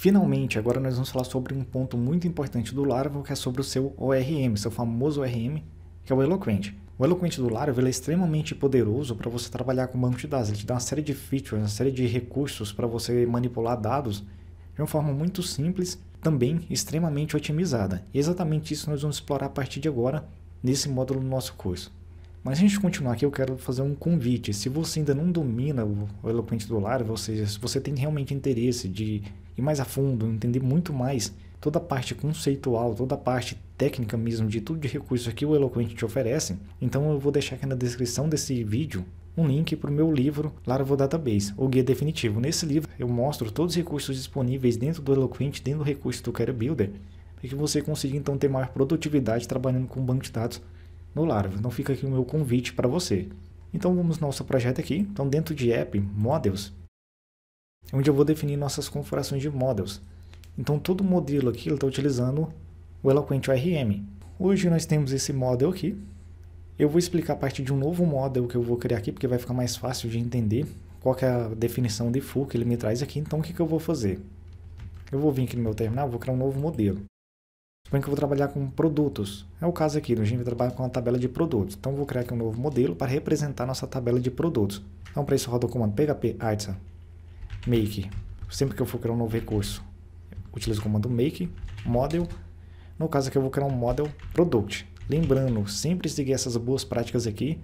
Finalmente, agora nós vamos falar sobre um ponto muito importante do Laravel, que é sobre o seu ORM, seu famoso ORM, que é o Eloquent. O Eloquent do Laravel é extremamente poderoso para você trabalhar com banco de dados. Ele te dá uma série de features, uma série de recursos para você manipular dados de uma forma muito simples, também extremamente otimizada. E é exatamente isso nós vamos explorar a partir de agora nesse módulo do nosso curso. Mas antes de continuar aqui, eu quero fazer um convite. Se você ainda não domina o Eloquent do Laravel, ou seja, se você tem realmente interesse de ir mais a fundo, entender muito mais toda a parte conceitual, toda a parte técnica mesmo de tudo de recursos que o Eloquente te oferece. Então eu vou deixar aqui na descrição desse vídeo um link para o meu livro Laravel Database, o guia definitivo. Nesse livro eu mostro todos os recursos disponíveis dentro do Eloquente, dentro do recurso do Care Builder, para que você consiga então ter maior produtividade trabalhando com banco de dados no Laravel. Então fica aqui o meu convite para você. Então vamos no nosso projeto aqui. Então dentro de App Models, onde eu vou definir nossas configurações de models. Então todo modelo aqui está utilizando o Eloquent ORM. Hoje nós temos esse model aqui. Eu vou explicar a partir de um novo model que eu vou criar aqui, porque vai ficar mais fácil de entender qual é a definição de full que ele me traz aqui. Então o que, que eu vou fazer? Eu vou vir aqui no meu terminal, vou criar um novo modelo. Suponho que eu vou trabalhar com produtos. É o caso aqui, a gente vai trabalhar com a tabela de produtos. Então, vou criar aqui um novo modelo para representar nossa tabela de produtos. Então, para isso, roda o comando php adsa make. Sempre que eu for criar um novo recurso, utilizo o comando make, model. No caso aqui eu vou criar um model product. Lembrando, sempre seguir essas boas práticas aqui.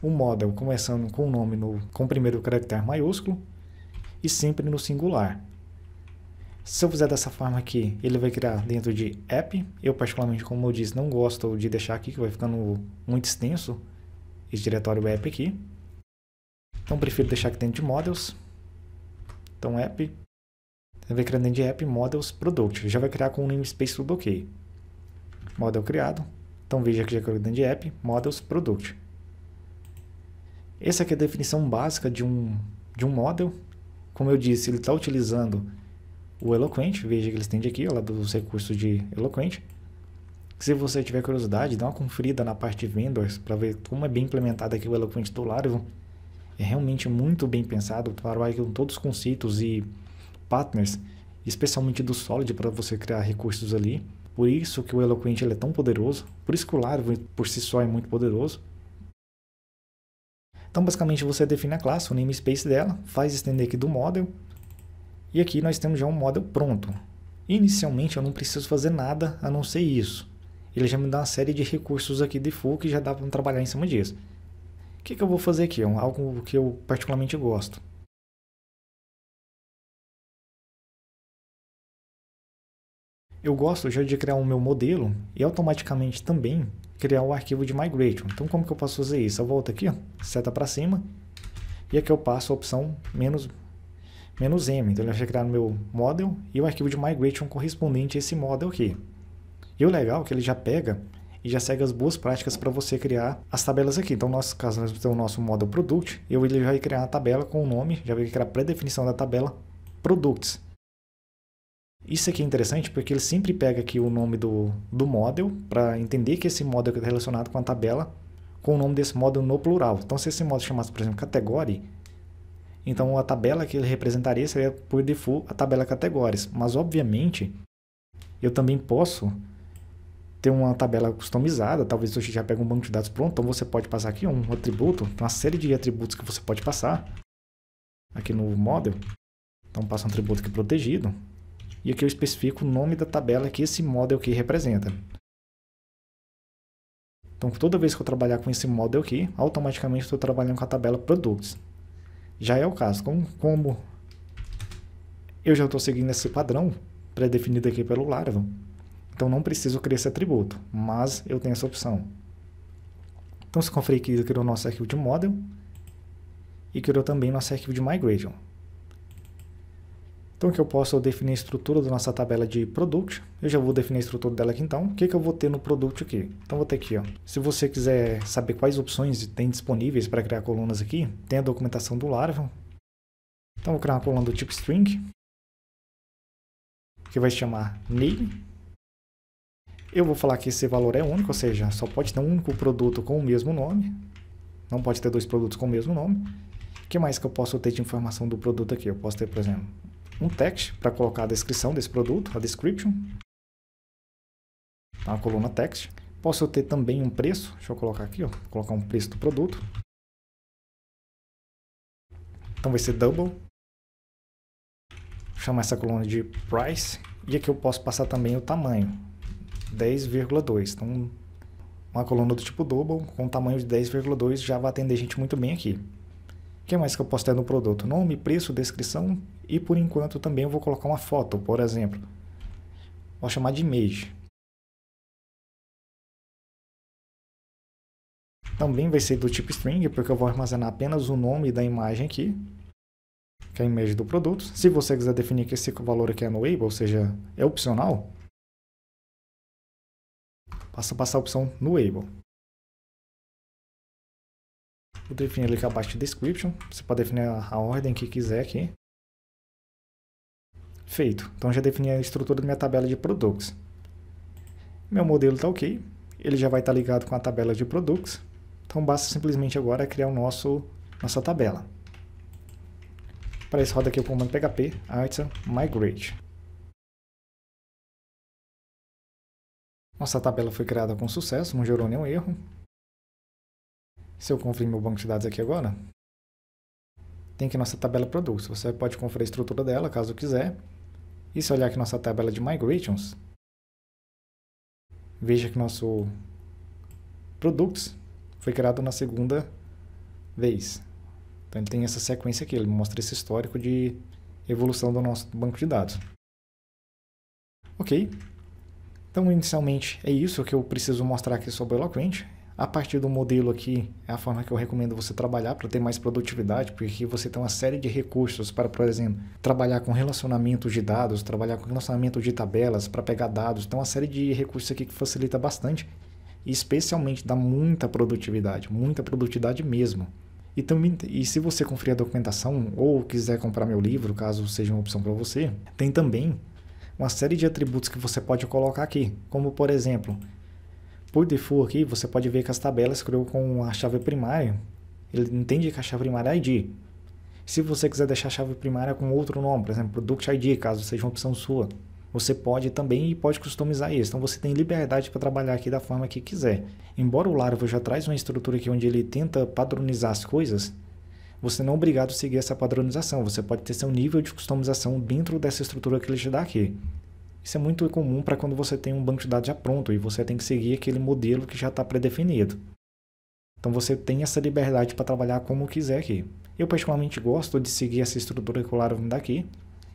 O model começando com o nome no, com o primeiro caractere maiúsculo e sempre no singular. Se eu fizer dessa forma aqui, ele vai criar dentro de app. Eu particularmente, como eu disse, não gosto de deixar aqui, que vai ficando muito extenso esse diretório app aqui. Então prefiro deixar aqui dentro de models. Então, app, vai criar dentro de app models product. Já vai criar com o namespace tudo ok. Model criado. Então, veja que já criou dentro de app models product. Essa aqui é a definição básica de um, de um model. Como eu disse, ele está utilizando o Eloquent. Veja que ele estende aqui, lá dos recursos de Eloquent. Se você tiver curiosidade, dá uma conferida na parte de vendors para ver como é bem implementado aqui o Eloquent do Laravel é realmente muito bem pensado, trabalha com todos os conceitos e partners, especialmente do Solid, para você criar recursos ali. Por isso que o Eloquent ele é tão poderoso, por isso que o Laravel por si só é muito poderoso. Então basicamente você define a classe, o namespace dela, faz estender aqui do model, e aqui nós temos já um model pronto. Inicialmente eu não preciso fazer nada a não ser isso. Ele já me dá uma série de recursos aqui de full que já dá para trabalhar em cima disso. O que, que eu vou fazer aqui? É algo que eu particularmente gosto. Eu gosto já de criar o meu modelo e automaticamente também criar o arquivo de migration. Então como que eu posso fazer isso? Eu volto aqui, ó, seta para cima, e aqui eu passo a opção menos, menos M. Então ele vai criar o meu model e o arquivo de migration correspondente a esse model aqui. E o legal é que ele já pega e já segue as boas práticas para você criar as tabelas aqui. Então, nosso caso, nós ter o nosso model product, eu ele vai criar uma tabela com o nome, já vai criar a pré-definição da tabela products. Isso aqui é interessante porque ele sempre pega aqui o nome do, do model para entender que esse model é relacionado com a tabela com o nome desse model no plural. Então, se esse model é chamasse, por exemplo, category, então a tabela que ele representaria seria, por default, a tabela categories. Mas, obviamente, eu também posso ter uma tabela customizada, talvez você já pegue um banco de dados pronto, então você pode passar aqui um atributo, uma série de atributos que você pode passar aqui no model. Então passa um atributo aqui protegido e aqui eu especifico o nome da tabela que esse model aqui representa. Então toda vez que eu trabalhar com esse model aqui, automaticamente estou trabalhando com a tabela produtos. Já é o caso, como, então, como eu já estou seguindo esse padrão pré-definido aqui pelo Laravel, então não preciso criar esse atributo, mas eu tenho essa opção. Então se config criou nosso arquivo de model e criou também nosso arquivo de migration. Então que eu posso é definir a estrutura da nossa tabela de product. Eu já vou definir a estrutura dela aqui então. O que, é que eu vou ter no product aqui? Então vou ter aqui, ó. Se você quiser saber quais opções tem disponíveis para criar colunas aqui, tem a documentação do Laravel. Então vou criar uma coluna do tipo string, que vai se chamar name eu vou falar que esse valor é único, ou seja, só pode ter um único produto com o mesmo nome. Não pode ter dois produtos com o mesmo nome. O que mais que eu posso ter de informação do produto aqui? Eu posso ter, por exemplo, um text para colocar a descrição desse produto, a description. Tá, a coluna text. Posso ter também um preço. Deixa eu colocar aqui, ó. Vou colocar um preço do produto. Então vai ser double. chamar essa coluna de price. E aqui eu posso passar também o tamanho. 10,2. Então, uma coluna do tipo double com tamanho de 10,2 já vai atender a gente muito bem aqui. O que mais que eu posso ter no produto? Nome, preço, descrição e por enquanto também eu vou colocar uma foto, por exemplo. Vou chamar de image. Também vai ser do tipo string, porque eu vou armazenar apenas o nome da imagem aqui, que é a imagem do produto. Se você quiser definir que esse valor aqui é no Able, ou seja, é opcional, Basta passar a opção no Able. Vou definir a parte de Description. Você pode definir a ordem que quiser aqui. Feito. Então já defini a estrutura da minha tabela de produtos. Meu modelo está ok. Ele já vai estar tá ligado com a tabela de produtos. Então basta simplesmente agora criar o nosso, nossa tabela. Para isso roda aqui o comando PHP, artisan, migrate. Nossa tabela foi criada com sucesso, não gerou nenhum erro. Se eu conferir meu banco de dados aqui agora, tem que nossa tabela produtos. Você pode conferir a estrutura dela, caso quiser. E se olhar aqui nossa tabela é de migrations, veja que nosso products foi criado na segunda vez. Então ele tem essa sequência aqui, ele mostra esse histórico de evolução do nosso banco de dados. Ok, então, inicialmente, é isso que eu preciso mostrar aqui sobre o Eloquente. A partir do modelo aqui, é a forma que eu recomendo você trabalhar para ter mais produtividade, porque você tem uma série de recursos para, por exemplo, trabalhar com relacionamento de dados, trabalhar com relacionamento de tabelas, para pegar dados. Então, uma série de recursos aqui que facilita bastante e especialmente dá muita produtividade, muita produtividade mesmo. E, também, e se você conferir a documentação ou quiser comprar meu livro, caso seja uma opção para você, tem também uma série de atributos que você pode colocar aqui, como por exemplo, por default aqui você pode ver que as tabelas criou com a chave primária, ele entende que a chave primária é ID. Se você quiser deixar a chave primária com outro nome, por exemplo, Product ID, caso seja uma opção sua, você pode também e pode customizar isso. Então você tem liberdade para trabalhar aqui da forma que quiser. Embora o Laravel já traz uma estrutura aqui onde ele tenta padronizar as coisas, você não é obrigado a seguir essa padronização. Você pode ter seu nível de customização dentro dessa estrutura que ele te dá aqui. Isso é muito comum para quando você tem um banco de dados já pronto e você tem que seguir aquele modelo que já está predefinido. Então você tem essa liberdade para trabalhar como quiser aqui. Eu particularmente gosto de seguir essa estrutura que o Laravel vem daqui.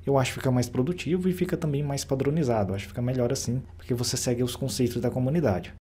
Eu acho que fica mais produtivo e fica também mais padronizado. Eu acho que fica melhor assim, porque você segue os conceitos da comunidade.